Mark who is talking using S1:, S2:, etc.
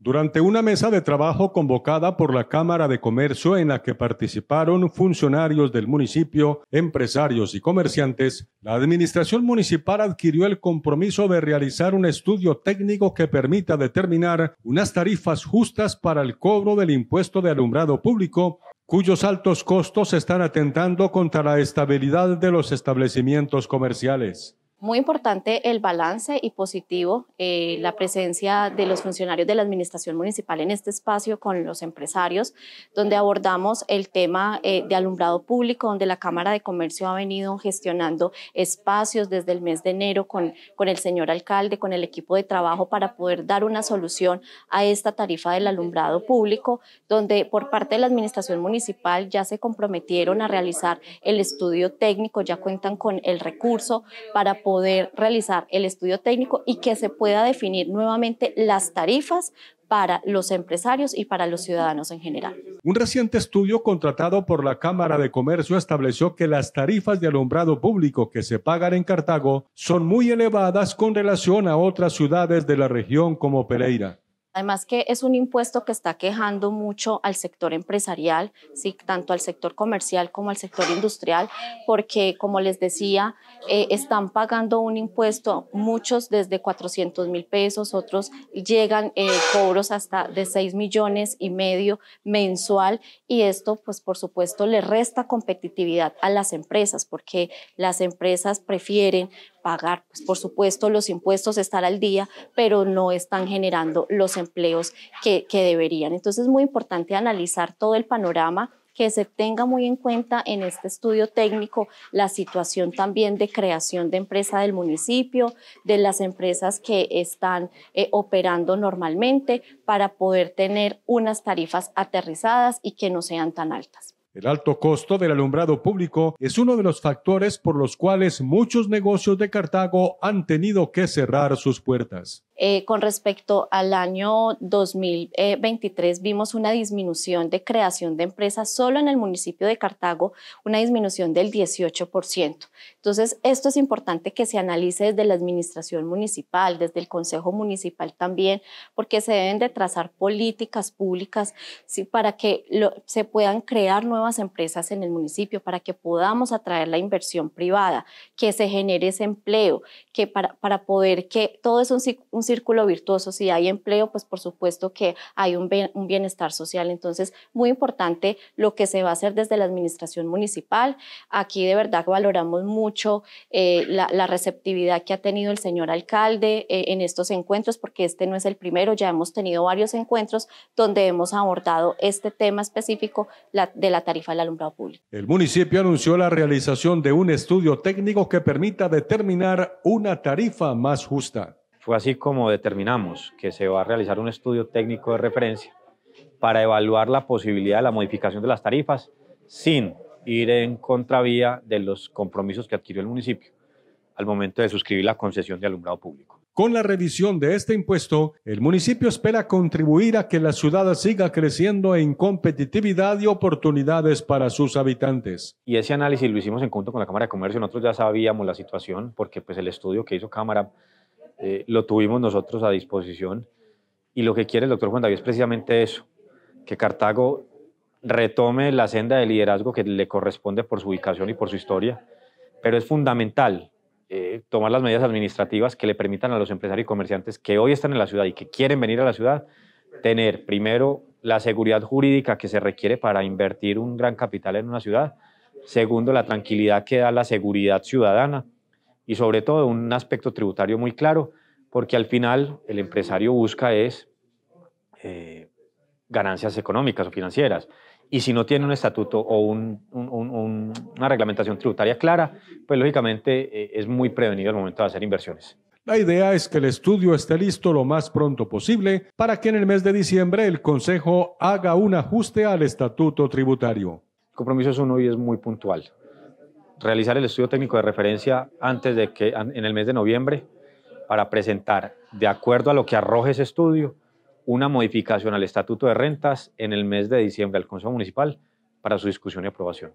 S1: Durante una mesa de trabajo convocada por la Cámara de Comercio en la que participaron funcionarios del municipio, empresarios y comerciantes, la Administración Municipal adquirió el compromiso de realizar un estudio técnico que permita determinar unas tarifas justas para el cobro del impuesto de alumbrado público cuyos altos costos están atentando contra la estabilidad de los establecimientos comerciales.
S2: Muy importante el balance y positivo, eh, la presencia de los funcionarios de la Administración Municipal en este espacio con los empresarios, donde abordamos el tema eh, de alumbrado público, donde la Cámara de Comercio ha venido gestionando espacios desde el mes de enero con, con el señor alcalde, con el equipo de trabajo para poder dar una solución a esta tarifa del alumbrado público, donde por parte de la Administración Municipal ya se comprometieron a realizar el estudio técnico, ya cuentan con el recurso para poder realizar el estudio técnico y que se pueda definir nuevamente las tarifas para los empresarios y para los ciudadanos en general.
S1: Un reciente estudio contratado por la Cámara de Comercio estableció que las tarifas de alumbrado público que se pagan en Cartago son muy elevadas con relación a otras ciudades de la región como Pereira.
S2: Además que es un impuesto que está quejando mucho al sector empresarial, ¿sí? tanto al sector comercial como al sector industrial, porque como les decía, eh, están pagando un impuesto muchos desde 400 mil pesos, otros llegan eh, cobros hasta de 6 millones y medio mensual y esto pues por supuesto le resta competitividad a las empresas porque las empresas prefieren pagar. Pues por supuesto, los impuestos estar al día, pero no están generando los empleos que, deberían. Entonces es muy importante analizar todo el panorama que se tenga muy en cuenta en este estudio técnico la situación también de creación de empresa del municipio, de las empresas que están eh, operando normalmente para poder tener unas tarifas aterrizadas y que no sean tan altas.
S1: El alto costo del alumbrado público es uno de los factores por los cuales muchos negocios de Cartago han tenido que cerrar sus puertas.
S2: Eh, con respecto al año 2023, vimos una disminución de creación de empresas solo en el municipio de Cartago, una disminución del 18%. Entonces, esto es importante que se analice desde la administración municipal, desde el Consejo Municipal también, porque se deben de trazar políticas públicas ¿sí? para que se puedan crear nuevas empresas en el municipio, para que podamos atraer la inversión privada, que se genere ese empleo, que para, para poder que todo es un círculo virtuoso, si hay empleo, pues por supuesto que hay un, bienestar social. Entonces, muy importante lo que se va a hacer desde la administración municipal. Aquí de verdad valoramos mucho eh, la, receptividad que ha tenido el señor alcalde eh, en estos encuentros, porque este no es el primero, ya hemos tenido varios encuentros donde hemos abordado este tema específico de la tarifa del alumbrado público.
S1: El municipio anunció la realización de un estudio técnico que permita determinar una tarifa más justa.
S3: Fue así como determinamos que se va a realizar un estudio técnico de referencia para evaluar la posibilidad de la modificación de las tarifas sin ir en contravía de los compromisos que adquirió el municipio al momento de suscribir la concesión de alumbrado público.
S1: Con la revisión de este impuesto, el municipio espera contribuir a que la ciudad siga creciendo en competitividad y oportunidades para sus habitantes.
S3: Y ese análisis lo hicimos en conjunto con la Cámara de Comercio. Nosotros ya sabíamos la situación porque pues, el estudio que hizo Cámara eh, lo tuvimos nosotros a disposición. Y lo que quiere el doctor Juan David es precisamente eso, que Cartago retome la senda de liderazgo que le corresponde por su ubicación y por su historia. Pero es fundamental eh, tomar las medidas administrativas que le permitan a los empresarios y comerciantes que hoy están en la ciudad y que quieren venir a la ciudad, tener primero la seguridad jurídica que se requiere para invertir un gran capital en una ciudad, segundo la tranquilidad que da la seguridad ciudadana y sobre todo un aspecto tributario muy claro, porque al final el empresario busca es eh, ganancias económicas o financieras. Y si no tiene un estatuto o una reglamentación tributaria clara, pues lógicamente eh, es muy prevenido el momento de hacer inversiones.
S1: La idea es que el estudio esté listo lo más pronto posible para que en el mes de diciembre el Consejo haga un ajuste al estatuto tributario. El compromiso es uno y es muy puntual
S3: realizar el estudio técnico de referencia antes de que en el mes de noviembre para presentar, de acuerdo a lo que arroje ese estudio, una modificación al estatuto de rentas en el mes de diciembre al Consejo Municipal para su discusión y aprobación.